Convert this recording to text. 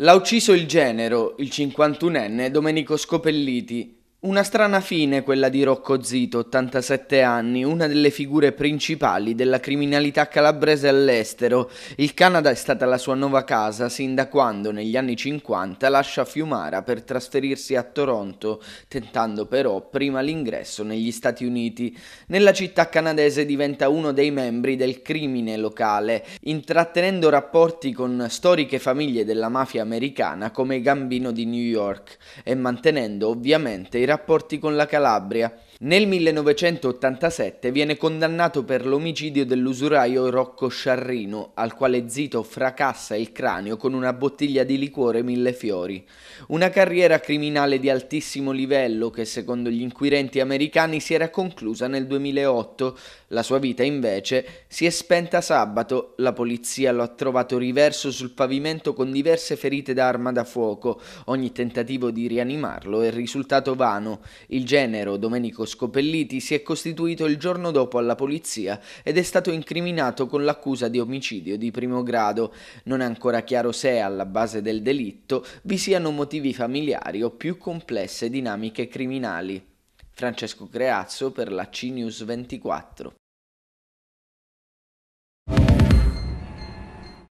L'ha ucciso il genero, il 51enne Domenico Scopelliti, una strana fine quella di Rocco Zito, 87 anni, una delle figure principali della criminalità calabrese all'estero. Il Canada è stata la sua nuova casa sin da quando, negli anni 50, lascia Fiumara per trasferirsi a Toronto, tentando però prima l'ingresso negli Stati Uniti. Nella città canadese diventa uno dei membri del crimine locale, intrattenendo rapporti con storiche famiglie della mafia americana come Gambino di New York e mantenendo ovviamente i rapporti con la Calabria. Nel 1987 viene condannato per l'omicidio dell'usuraio Rocco Sciarrino, al quale Zito fracassa il cranio con una bottiglia di liquore mille fiori. Una carriera criminale di altissimo livello che secondo gli inquirenti americani si era conclusa nel 2008. La sua vita invece si è spenta sabato, la polizia lo ha trovato riverso sul pavimento con diverse ferite da arma da fuoco. Ogni tentativo di rianimarlo è risultato vano Milano. Il genero, Domenico Scopelliti, si è costituito il giorno dopo alla polizia ed è stato incriminato con l'accusa di omicidio di primo grado. Non è ancora chiaro se alla base del delitto vi siano motivi familiari o più complesse dinamiche criminali. Francesco Creazzo per la CNews 24.